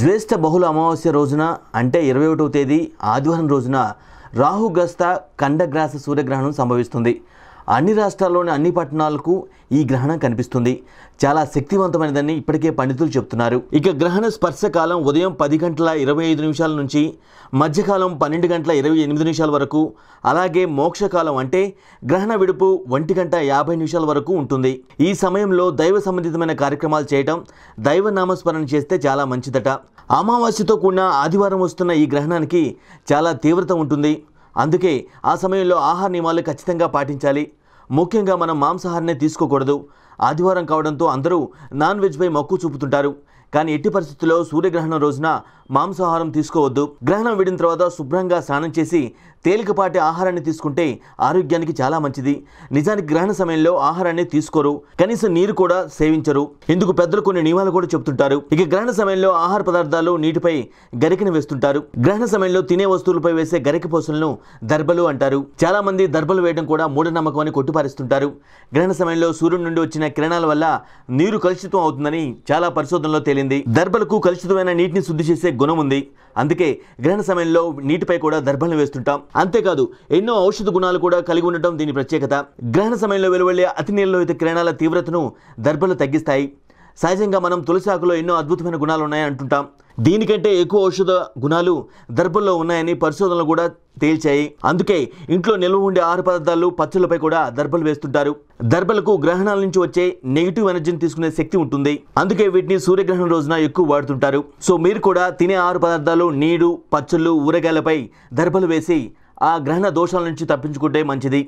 జ్యేష్ఠ బహుళ అమావాస్య రోజున అంటే ఇరవై ఒకటవ తేదీ ఆదివారం రోజున రాహుగ్రస్త ఖండగ్రాస సూర్యగ్రహణం సంభవిస్తుంది అన్ని రాష్ట్రాల్లోని అన్ని పట్టణాలకు ఈ గ్రహణం కనిపిస్తుంది చాలా శక్తివంతమైనదని ఇప్పటికే పండితులు చెప్తున్నారు ఇక గ్రహణ స్పర్శ కాలం ఉదయం పది గంటల ఇరవై ఐదు నిమిషాల నుంచి మధ్యకాలం పన్నెండు గంటల ఇరవై ఎనిమిది నిమిషాల వరకు అలాగే మోక్షకాలం అంటే గ్రహణ విడుపు ఒంటి గంట యాభై నిమిషాల వరకు ఉంటుంది ఈ సమయంలో దైవ సంబంధితమైన కార్యక్రమాలు చేయటం దైవ నామస్మరణ చేస్తే చాలా మంచిదట అమావాస్యతో కూడిన ఆదివారం వస్తున్న ఈ గ్రహణానికి చాలా తీవ్రత ఉంటుంది అందుకే ఆ సమయంలో ఆహార నియమాలు ఖచ్చితంగా పాటించాలి ముఖ్యంగా మనం మాంసాహారనే తీసుకోకూడదు ఆదివారం కావడంతో అందరూ నాన్ వెజ్పై మక్కువ చూపుతుంటారు కానీ ఎట్టి పరిస్థితుల్లో సూర్యగ్రహణం రోజున మాంసాహారం తీసుకోవద్దు గ్రహణం విడిన తర్వాత శుభ్రంగా స్నానం చేసి తేలికపాటి ఆహారాన్ని తీసుకుంటే ఆరోగ్యానికి చాలా మంచిది నిజానికి గ్రహణ సమయంలో ఆహారాన్ని తీసుకోరు కనీసం నీరు కూడా సేవించరు ఇందుకు పెద్దలు కొన్ని నియమాలు కూడా చెబుతుంటారు ఇక గ్రహణ సమయంలో ఆహార పదార్థాలు నీటిపై గరికను వేస్తుంటారు గ్రహణ సమయంలో తినే వస్తువులపై వేసే గరిక పోసలను దర్బలు అంటారు చాలా మంది దర్బలు వేయడం కూడా మూఢనమ్మకం అని కొట్టుపారిస్తుంటారు గ్రహణ సమయంలో సూర్యుడి నుండి వచ్చిన కిరణాల వల్ల నీరు కలుషితం అవుతుందని చాలా పరిశోధనలో తేలింది దర్బలకు కలుషితమైన నీటిని శుద్ధి చేసే గుణం ఉంది అందుకే గ్రహణ సమయంలో నీటిపై కూడా దర్భలను వేస్తుంటాం అంతేకాదు ఎన్నో ఔషధ గుణాలు కూడా కలిగి ఉండటం దీని ప్రత్యేకత గ్రహణ సమయంలో వెలువడే అతి అయితే కిరణాల తీవ్రతను దర్భలు తగ్గిస్తాయి సహజంగా మనం తులసి ఆకులో ఎన్నో అద్భుతమైన గుణాలు ఉన్నాయని అంటుంటాం దీనికంటే ఎక్కువ ఔషధ గుణాలు దర్భల్లో ఉన్నాయని పరిశోధనలు కూడా తేల్చాయి అందుకే ఇంట్లో నిల్వ ఉండే ఆహార పదార్థాలు పచ్చళ్ళపై కూడా దర్భలు వేస్తుంటారు దర్భలకు గ్రహణాల నుంచి వచ్చే నెగిటివ్ ఎనర్జీని తీసుకునే శక్తి ఉంటుంది అందుకే వీటిని సూర్యగ్రహణం రోజున ఎక్కువ వాడుతుంటారు సో మీరు కూడా తినే ఆహార పదార్థాలు నీడు పచ్చళ్ళు ఊరగాయలపై దర్భలు వేసి ఆ గ్రహణ దోషాల నుంచి తప్పించుకుంటే మంచిది